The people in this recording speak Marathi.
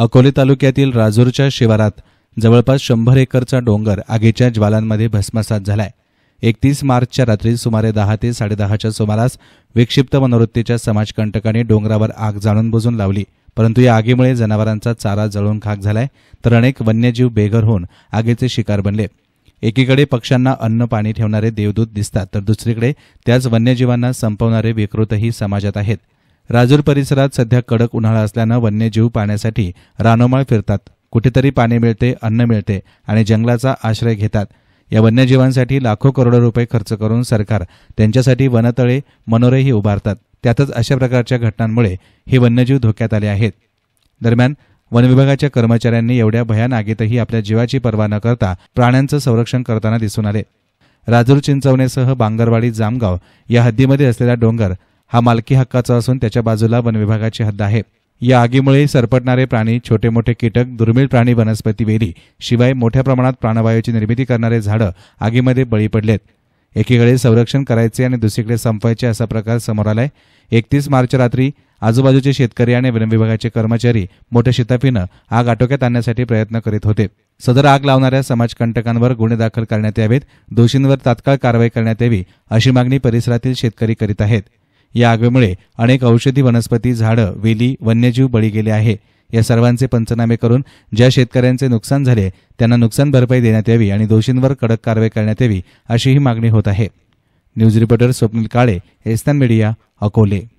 अकोले तालुक्यातील राजूरच्या शिवारात जवळपास शंभर एकरचा डोंगर आगीच्या ज्वालांमध्ये भस्मसात झालाय एकतीस मार्चच्या रात्री सुमारे दहा ते साडेदहाच्या सुमारास विक्षिप्त मनोवृत्तीच्या समाजकंटकांनी डोंगरावर आग जाणून बुजून लावली परंतु या आगीमुळे जनावरांचा चारा जळून खाक झालाय तर अनेक वन्यजीव बेघर होऊन आगीचे शिकार बनले एकीकडे पक्ष्यांना अन्न पाणी ठेवणारे देवदूत दिसतात तर दुसरीकडे त्याच वन्यजीवांना संपवणारे विकृतही समाजात आहेत राजूर परिसरात सध्या कडक उन्हाळा असल्यानं वन्यजीव पाण्यासाठी रानोमाळ फिरतात कुठेतरी पाणी मिळते अन्न मिळते आणि जंगलाचा आश्रय घेतात या वन्यजीवांसाठी लाखो करोडो रुपये खर्च करून सरकार त्यांच्यासाठी वनतळे मनोरेही उभारतात त्यातच अशा प्रकारच्या घटनांमुळे हे वन्यजीव धोक्यात आले आहेत दरम्यान वनविभागाच्या कर्मचाऱ्यांनी एवढ्या भयानागेतही आपल्या जीवाची पर्वा न करता प्राण्यांचं संरक्षण करताना दिसून आले राजूर चिंचवणेसह बांगरवाडी जामगाव या हद्दीमध्ये असलेला डोंगर हा मालकी हक्काचा असून त्याच्या बाजूला वनविभागाची हद्द आहे या आगीमुळे सरपटणारे प्राणी छोटे मोठे कीटक दुर्मिळ प्राणी वनस्पती वेली शिवाय मोठ्या प्रमाणात प्राणवायूची निर्मिती करणारे झाडं आगीमध्ये बळी पडलेत एकीकडे संरक्षण करायचे आणि दुसरीकडे संपवायचे असा प्रकार समोर आलाय एकतीस मार्च रात्री आजूबाजूचे शेतकरी आणि वनविभागाचे कर्मचारी मोठ्या शिताफीनं आग आटोक्यात आणण्यासाठी प्रयत्न करीत होते सदर आग लावणाऱ्या समाजकंटकांवर गुन्हे दाखल करण्यात यावेत दोषींवर तात्काळ कारवाई करण्यात यावी अशी मागणी परिसरातील शेतकरी करीत आहेत या आगीमुळे अनेक औषधी वनस्पती झाडं वेली वन्यजीव बळी गेले आहे या सर्वांचे पंचनामे करून ज्या शेतकऱ्यांचे नुकसान झाले त्यांना नुकसान भरपाई देण्यात यावी आणि दोषींवर कडक कारवाई करण्यात यावी अशीही मागणी होत आहे न्यूज रिपोर्टर स्वप्नील काळे एस्तान मीडिया अकोले